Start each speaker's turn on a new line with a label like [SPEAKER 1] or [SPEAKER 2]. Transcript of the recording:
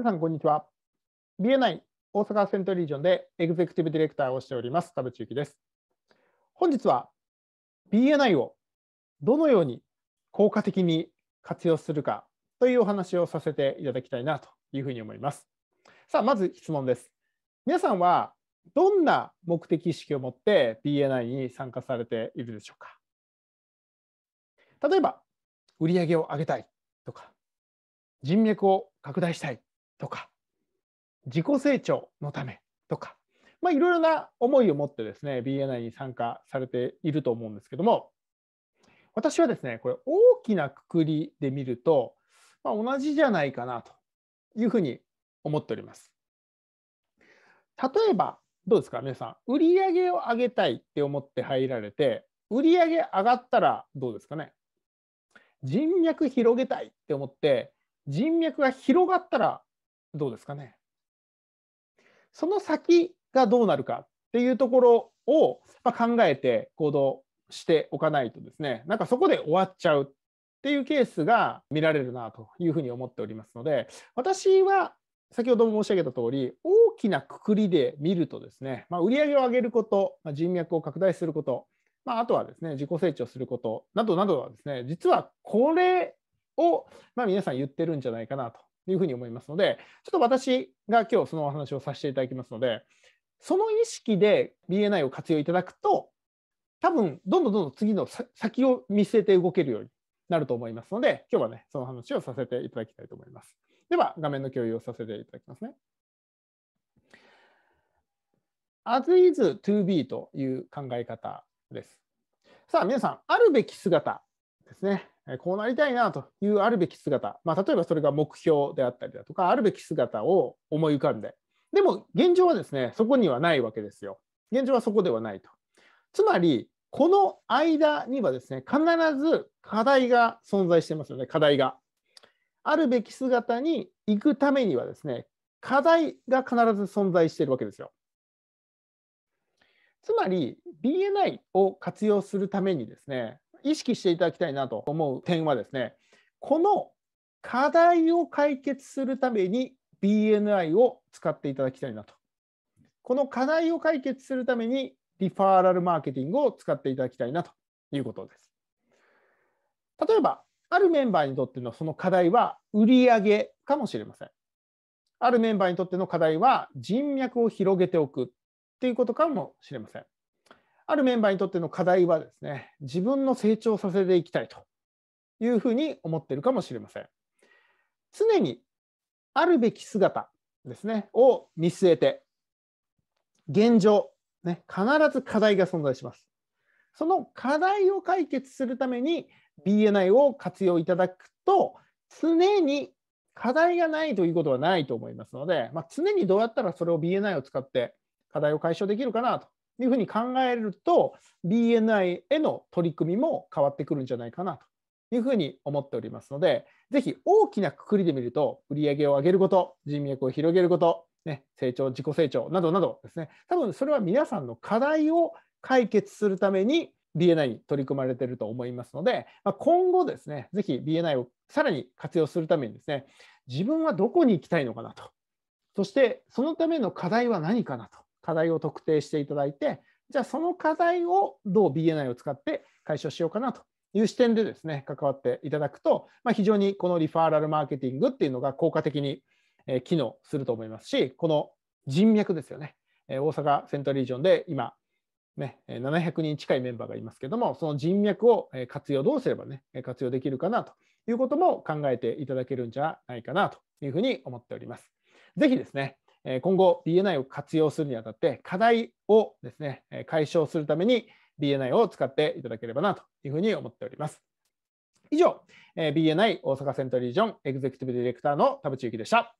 [SPEAKER 1] 皆さん、こんにちは。BNI 大阪セントリージョンでエグゼクティブディレクターをしております、田淵幸です。本日は BNI をどのように効果的に活用するかというお話をさせていただきたいなというふうに思います。さあ、まず質問です。皆さんはどんな目的意識を持って BNI に参加されているでしょうか例えば、売上を上げたいとか、人脈を拡大したいとか自己成長のためとか、まあ、いろいろな思いを持ってですね BNI に参加されていると思うんですけども私はですねこれ大きなくくりで見ると、まあ、同じじゃないかなというふうに思っております。例えばどうですか皆さん売り上げを上げたいって思って入られて売り上げ上がったらどうですかね人脈広げたいって思って人脈が広がったらどうですかね。その先がどうなるかっていうところを考えて行動しておかないとですね、なんかそこで終わっちゃうっていうケースが見られるなというふうに思っておりますので、私は先ほども申し上げたとおり、大きなくくりで見るとですね、まあ、売上を上げること、人脈を拡大すること、まあ、あとはですね、自己成長することなどなどはですね、実はこれを、ま皆さん言ってるんじゃないかなというふうに思いますので、ちょっと私が今日そのお話をさせていただきますので、その意識で BNI を活用いただくと、多分どんどんどんどん次の先を見据えて動けるようになると思いますので、今日はね、その話をさせていただきたいと思います。では、画面の共有をさせていただきますね。as is to be という考え方です。さあ、皆さん、あるべき姿ですね。こうなりたいなというあるべき姿、まあ、例えばそれが目標であったりだとか、あるべき姿を思い浮かんで、でも現状はですね、そこにはないわけですよ。現状はそこではないと。つまり、この間にはですね、必ず課題が存在してますよね、課題が。あるべき姿に行くためにはですね、課題が必ず存在しているわけですよ。つまり、BNI を活用するためにですね、意識していただきたいなと思う点はですね、この課題を解決するために BNI を使っていただきたいなと。この課題を解決するためにリファーラルマーケティングを使っていただきたいなということです。例えば、あるメンバーにとってのその課題は売上かもしれません。あるメンバーにとっての課題は人脈を広げておくっていうことかもしれません。あるメンバーにとっての課題はですね、自分の成長させていきたいというふうに思っているかもしれません。常にあるべき姿ですね、を見据えて、現状、ね、必ず課題が存在します。その課題を解決するために BNI を活用いただくと、常に課題がないということはないと思いますので、まあ、常にどうやったらそれを BNI を使って課題を解消できるかなというふうに考えると BNI への取り組みも変わってくるんじゃないかなというふうに思っておりますのでぜひ大きなくくりで見ると売上を上げること人脈を広げること、ね、成長自己成長などなどですね多分それは皆さんの課題を解決するために BNI に取り組まれていると思いますので、まあ、今後ですね、ぜひ BNI をさらに活用するためにですね、自分はどこに行きたいのかなと、そしてそのための課題は何かなと課題を特定していただいて、じゃあその課題をどう BNI を使って解消しようかなという視点でですね、関わっていただくと、まあ、非常にこのリファーラルマーケティングっていうのが効果的に機能すると思いますし、この人脈ですよね。大阪セントリージョンで今、ね、700人近いメンバーがいますけども、その人脈を活用、どうすればね、活用できるかなということも考えていただけるんじゃないかなというふうに思っております。ぜひですね、今後 BNI を活用するにあたって課題をですね解消するために BNI を使っていただければなというふうに思っております。以上、BNI 大阪セントリージョンエグゼクティブディレクターの田淵幸でした。